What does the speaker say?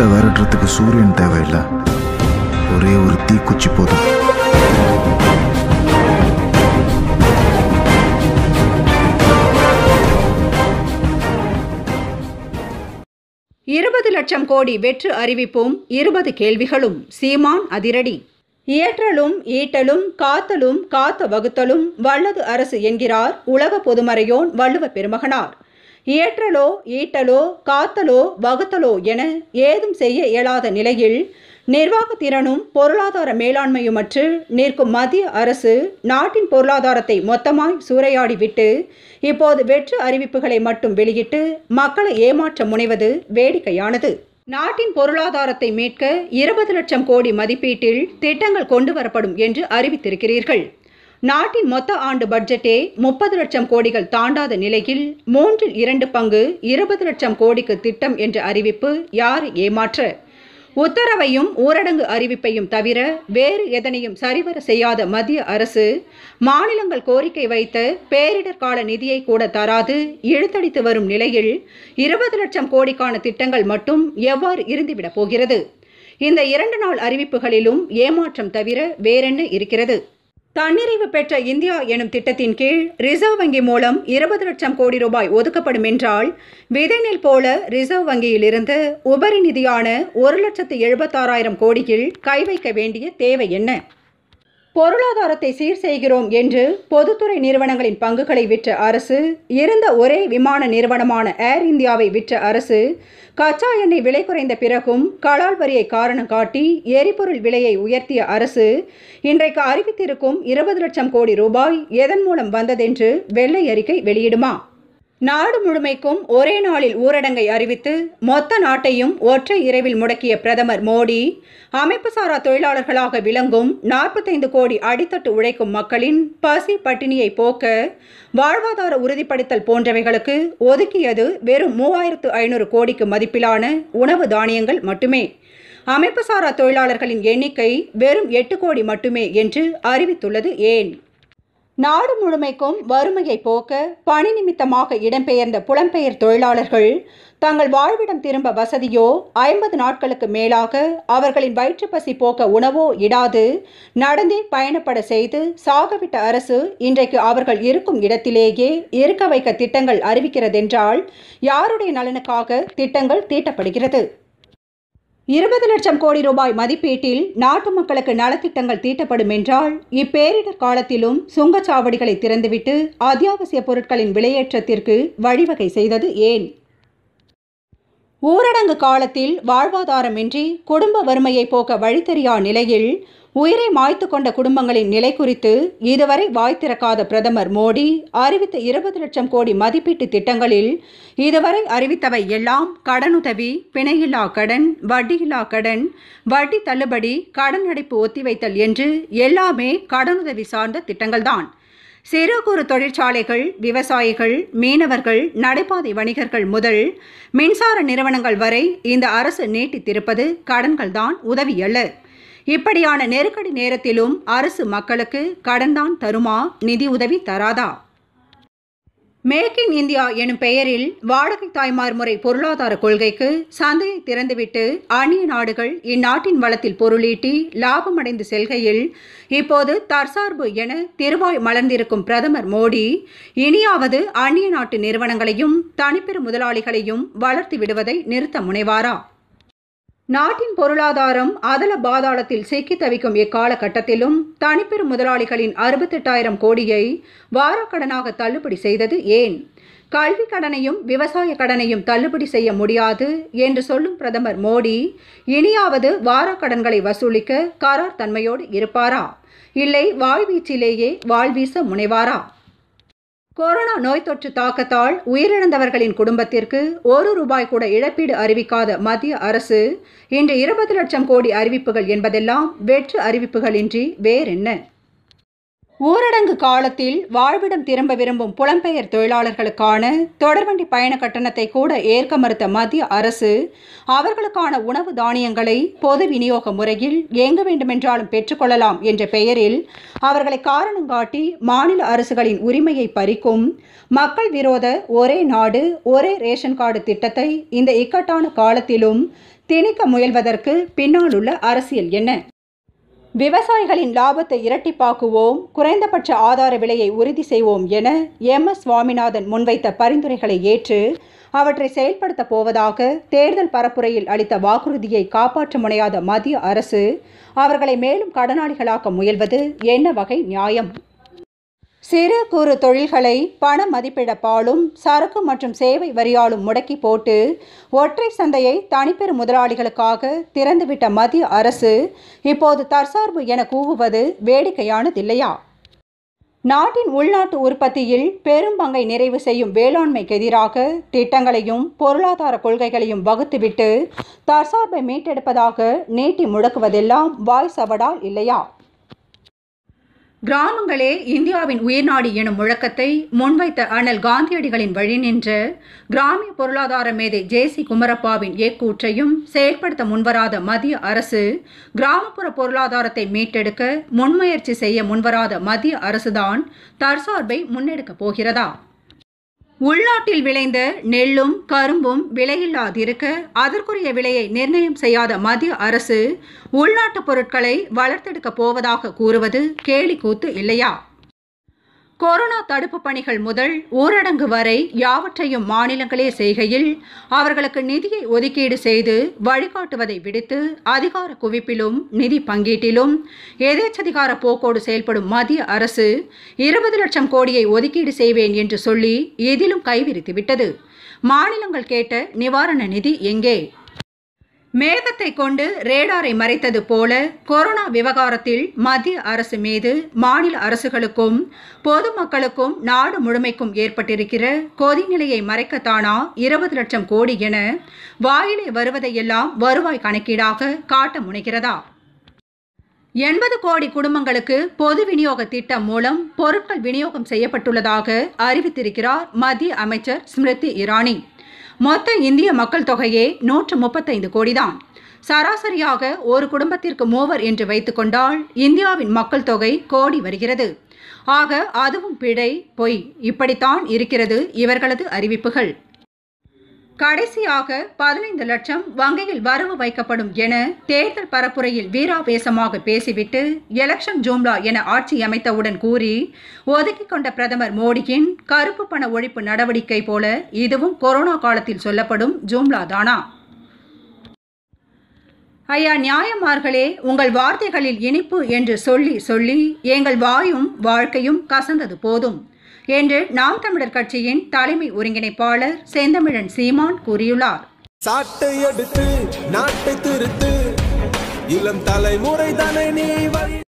இருட்டை விரட்டுறதுக்கு சூரியன் தேவையில்லை ஒரே ஒரு தீக்குச்சி போதும் இருபது லட்சம் கோடி வெற்று அறிவிப்பும் இருபது கேள்விகளும் சீமான் அதிரடி இயற்றலும் ஈட்டலும் காத்தலும் காத்த வகுத்தலும் வல்லது அரசு என்கிறார் உலக பொதுமறையோன் வள்ளுவ பெருமகனார் இயற்றலோ ஈட்டலோ காத்தலோ வகுத்தலோ என ஏதும் செய்ய இயலாத நிலையில் நிர்வாகத்திறனும் பொருளாதார மேலாண்மையுமற்று நிற்கும் மத்திய அரசு நாட்டின் பொருளாதாரத்தை மொத்தமாய் சூறையாடிவிட்டு இப்போது வெற்று அறிவிப்புகளை மட்டும் வெளியிட்டு மக்களை ஏமாற்ற முனைவது வேடிக்கையானது நாட்டின் பொருளாதாரத்தை மீட்க இருபது லட்சம் கோடி மதிப்பீட்டில் திட்டங்கள் கொண்டு வரப்படும் என்று அறிவித்திருக்கிறீர்கள் நாட்டின் மொத்த ஆண்டு பட்ஜெட்டே முப்பது லட்சம் கோடிகள் தாண்டாத நிலையில் மூன்றில் இரண்டு பங்கு இருபது லட்சம் கோடிக்கு திட்டம் என்ற அறிவிப்பு யார் ஏமாற்ற உத்தரவையும் ஊரடங்கு அறிவிப்பையும் தவிர வேறு எதனையும் சரிவர செய்யாத மத்திய அரசு மாநிலங்கள் கோரிக்கை வைத்த பேரிடர் கால நிதியை கூட தராது இழுத்தடித்து வரும் நிலையில் இருபது லட்சம் கோடிக்கான திட்டங்கள் மட்டும் எவ்வாறு இருந்துவிடப் போகிறது இந்த இரண்டு நாள் அறிவிப்புகளிலும் ஏமாற்றம் தவிர வேறென்ன இருக்கிறது தன்னிறைவு பெற்ற இந்தியா எனும் திட்டத்தின் கீழ் ரிசர்வ் வங்கி மூலம் இருபது லட்சம் கோடி ரூபாய் ஒதுக்கப்படும் என்றால் விதைநெல் போல ரிசர்வ் வங்கியிலிருந்து உபரி நிதியான ஒரு லட்சத்து எழுபத்தாறாயிரம் கோடியில் கை வைக்க வேண்டிய தேவை என்ன பொருளாதாரத்தை சீர் செய்கிறோம் என்று பொதுத்துறை நிறுவனங்களின் பங்குகளை விற்ற அரசு இருந்த ஒரே விமான நிறுவனமான ஏர் இந்தியாவை விற்ற அரசு கச்சா எண்ணெய் விலை குறைந்த பிறகும் கலால் வரியை காரணம் காட்டி எரிபொருள் விலையை உயர்த்திய அரசு இன்றைக்கு அறிவித்திருக்கும் இருபது லட்சம் கோடி ரூபாய் எதன் மூலம் வந்ததென்று வெள்ளை அறிக்கை வெளியிடுமா நாடு முழுமைக்கும் ஒரே நாளில் ஊரடங்கை அறிவித்து மொத்த நாட்டையும் ஒற்றை இரவில் முடக்கிய பிரதமர் மோடி அமைப்புசாரா தொழிலாளர்களாக விளங்கும் நாற்பத்தைந்து கோடி அடித்தட்டு உழைக்கும் மக்களின் பசி பட்டினியை போக்க வாழ்வாதார உறுதிப்படுத்தல் போன்றவைகளுக்கு ஒதுக்கியது வெறும் மூவாயிரத்து ஐநூறு கோடிக்கு மதிப்பிலான உணவு தானியங்கள் மட்டுமே அமைப்புசாரா தொழிலாளர்களின் எண்ணிக்கை வெறும் எட்டு கோடி மட்டுமே என்று அறிவித்துள்ளது ஏன் நாடு முழுமைக்கும் வறுமையை போக்க பணி நிமித்தமாக இடம்பெயர்ந்த புலம்பெயர் தொழிலாளர்கள் தங்கள் வாழ்விடம் திரும்ப வசதியோ ஐம்பது நாட்களுக்கு மேலாக அவர்களின் வயிற்றுப்பசி போக்க உணவோ இடாது நடந்தே பயணப்பட செய்து சாகவிட்ட அரசு இன்றைக்கு அவர்கள் இருக்கும் இடத்திலேயே இருக்க வைக்க திட்டங்கள் அறிவிக்கிறதென்றால் யாருடைய நலனுக்காக திட்டங்கள் தீட்டப்படுகிறது இருபது லட்சம் கோடி ரூபாய் மதிப்பீட்டில் நாட்டு மக்களுக்கு நலத்திட்டங்கள் தீட்டப்படும் என்றால் இப்பேரிடர் காலத்திலும் சுங்கச்சாவடிகளை திறந்துவிட்டு அத்தியாவசிய பொருட்களின் விலையேற்றத்திற்கு வழிவகை செய்தது ஏன் ஊரடங்கு காலத்தில் வாழ்வாதாரமின்றி குடும்ப வறுமையை போக்க வழித்தறியா நிலையில் உயிரை மாய்த்து கொண்ட குடும்பங்களின் நிலை குறித்து இதுவரை வாய் திறக்காத பிரதமர் மோடி அறிவித்த இருபது லட்சம் கோடி மதிப்பீட்டு திட்டங்களில் இதுவரை அறிவித்தவை எல்லாம் கடனுதவி பிணையில்லா கடன் வட்டியில்லா கடன் வட்டி தள்ளுபடி கடன் அடைப்பு ஒத்திவைத்தல் என்று எல்லாமே கடனுதவி சார்ந்த திட்டங்கள்தான் சிறு குறு தொழிற்சாலைகள் விவசாயிகள் மீனவர்கள் நடைபாதை வணிகர்கள் முதல் மின்சார நிறுவனங்கள் வரை இந்த அரசு நீட்டித்திருப்பது கடன்கள்தான் உதவியல்ல இப்படியான நெருக்கடி நேரத்திலும் அரசு மக்களுக்கு கடன்தான் தருமா நிதி உதவி தராதா மேக் இன் இந்தியா எனும் பெயரில் வாடகை தாய்மார் முறை பொருளாதார கொள்கைக்கு சந்தையை திறந்துவிட்டு அந்நிய நாடுகள் இந்நாட்டின் வளத்தில் பொருளீட்டி லாபமடைந்து செல்கையில் இப்போது தற்சார்பு என திருவாய் மலர்ந்திருக்கும் பிரதமர் மோடி இனியாவது அந்நிய நாட்டு நிறுவனங்களையும் தனிப்பெரும் முதலாளிகளையும் வளர்த்து விடுவதை நிறுத்த முனைவாரா நாட்டின் பொருளாதாரம் அதல பாதாளத்தில் சிக்கி தவிக்கும் இக்காலகட்டத்திலும் தனிப்பெரும் முதலாளிகளின் அறுபத்தெட்டாயிரம் கோடியை வாரக்கடனாக தள்ளுபடி செய்தது ஏன் கல்வி கடனையும் விவசாய கடனையும் தள்ளுபடி செய்ய முடியாது என்று சொல்லும் பிரதமர் மோடி இனியாவது வாரக்கடன்களை வசூலிக்க கரார் தன்மையோடு இருப்பாரா இல்லை வாழ்வீச்சிலேயே வாழ்வீச முனைவாரா கொரோனா நோய் தொற்று தாக்கத்தால் உயிரிழந்தவர்களின் குடும்பத்திற்கு ஒரு ரூபாய் கூட இழப்பீடு அறிவிக்காத மத்திய அரசு இன்று இருபது லட்சம் கோடி அறிவிப்புகள் என்பதெல்லாம் வெற்று அறிவிப்புகள் இன்றி வேறென்ன ஊரடங்கு காலத்தில் வாழ்விடம் திரும்ப விரும்பும் புலம்பெயர் தொழிலாளர்களுக்கான தொடர்வண்டி பயண கட்டணத்தை கூட ஏற்க மறுத்த மத்திய அரசு அவர்களுக்கான உணவு தானியங்களை பொது விநியோக முறையில் எங்கு வேண்டுமென்றாலும் பெற்றுக்கொள்ளலாம் என்ற பெயரில் அவர்களை காரணம் காட்டி மாநில அரசுகளின் உரிமையை பறிக்கும் மக்கள் விரோத ஒரே நாடு ஒரே ரேஷன் கார்டு திட்டத்தை இந்த இக்கட்டான காலத்திலும் திணிக்க முயல்வதற்கு பின்னாலுள்ள அரசியல் என்ன விவசாயிகளின் லாபத்தை இரட்டிப்பாக்குவோம் குறைந்தபட்ச ஆதார விலையை உறுதி செய்வோம் என எம் எஸ் சுவாமிநாதன் முன்வைத்த பரிந்துரைகளை ஏற்று அவற்றை செயல்படுத்தப் போவதாக தேர்தல் பரப்புரையில் அளித்த வாக்குறுதியை காப்பாற்ற முனையாத மத்திய அரசு அவர்களை மேலும் கடனாளிகளாக்க முயல்வது என்ன வகை நியாயம் சிறு குறு தொழில்களை பண மதிப்பிழப்பாலும் சரக்கு மற்றும் சேவை வரியாலும் முடக்கி போட்டு ஒற்றை சந்தையை தனிப்பெரும் முதலாளிகளுக்காக திறந்துவிட்ட மத்திய அரசு இப்போது தற்சார்பு என கூவுவது வேடிக்கையானதில்லையா நாட்டின் உள்நாட்டு உற்பத்தியில் பெரும் பங்கை நிறைவு செய்யும் வேளாண்மைக்கு எதிராக திட்டங்களையும் பொருளாதார கொள்கைகளையும் வகுத்துவிட்டு தற்சார்பை மீட்டெடுப்பதாக நீட்டி முடக்குவதெல்லாம் வாய் சவடால் இல்லையா கிராமங்களே இந்தியாவின் உயிர்நாடி எனும் முழக்கத்தை முன்வைத்த அனல் காந்தியடிகளின் வழி நின்று கிராமிய பொருளாதார மேதை ஜே சி குமரப்பாவின் ஏக்கூற்றையும் செயல்படுத்த முன்வராத மத்திய அரசு கிராமப்புற பொருளாதாரத்தை மீட்டெடுக்க முன்முயற்சி செய்ய முன்வராத மத்திய அரசுதான் தற்சார்பை முன்னெடுக்கப் போகிறதா உள்நாட்டில் விளைந்த நெல்லும் கரும்பும் விலையில்லாதிருக்க அதற்குரிய விலையை நிர்ணயம் செய்யாத மத்திய அரசு உள்நாட்டுப் பொருட்களை வளர்த்தெடுக்கப் போவதாக கூறுவது கேலிக்கூத்து இல்லையா கொரோனா தடுப்பு பணிகள் முதல் ஊரடங்கு வரை யாவற்றையும் மாநிலங்களே செய்கையில் அவர்களுக்கு நிதியை ஒதுக்கீடு செய்து வழிகாட்டுவதை விடுத்து அதிகார குவிப்பிலும் நிதி பங்கீட்டிலும் எதேச்சதிகார போக்கோடு செயல்படும் மத்திய அரசு இருபது லட்சம் கோடியை ஒதுக்கீடு செய்வேன் என்று சொல்லி இதிலும் கைவிரித்துவிட்டது மாநிலங்கள் கேட்ட நிவாரண நிதி எங்கே மேகத்தை கொண்டு ரேடாரை மறைத்தது போல கொரோனா விவகாரத்தில் மத்திய அரசு மீது மாநில அரசுகளுக்கும் பொதுமக்களுக்கும் நாடு முழுமைக்கும் ஏற்பட்டிருக்கிற கொதிநிலையை மறைக்கத்தானா இருபது லட்சம் கோடி என வாயிலே வருவதையெல்லாம் வருவாய் கணக்கீடாக காட்ட முனைகிறதா எண்பது கோடி குடும்பங்களுக்கு பொது விநியோக திட்டம் மூலம் பொருட்கள் விநியோகம் செய்யப்பட்டுள்ளதாக அறிவித்திருக்கிறார் மத்திய அமைச்சர் ஸ்மிருதி இரானி மொத்த இந்திய மக்கள் தொகையே நூற்று முப்பத்தைந்து கோடிதான் சராசரியாக ஒரு குடும்பத்திற்கு மூவர் என்று வைத்துக்கொண்டால் இந்தியாவின் மக்கள் தொகை கோடி வருகிறது ஆக அதுவும் பிழை பொய் இப்படித்தான் இருக்கிறது இவர்களது அறிவிப்புகள் கடைசியாக பதினைந்து லட்சம் வங்கியில் வரவு வைக்கப்படும் என தேர்தல் பரப்புரையில் வீராவேசமாக பேசிவிட்டு எலெக்ஷன் ஜூம்லா என ஆட்சி அமைத்தவுடன் கூறி ஒதுக்கி கொண்ட பிரதமர் மோடியின் கருப்பு பண ஒழிப்பு நடவடிக்கை போல இதுவும் கொரோனா காலத்தில் சொல்லப்படும் ஜூம்லா தானா ஐயா நியாயமார்களே உங்கள் வார்த்தைகளில் இனிப்பு என்று சொல்லி சொல்லி எங்கள் வாயும் வாழ்க்கையும் கசந்தது போதும் என்று நாம் தமிழர் கட்சியின் தலைமை ஒருங்கிணைப்பாளர் செந்தமிழன் சீமான் கூறியுள்ளார் சாட்டை எடுத்து நாட்டை திருத்து இளம் தலைமுறை தானே நீ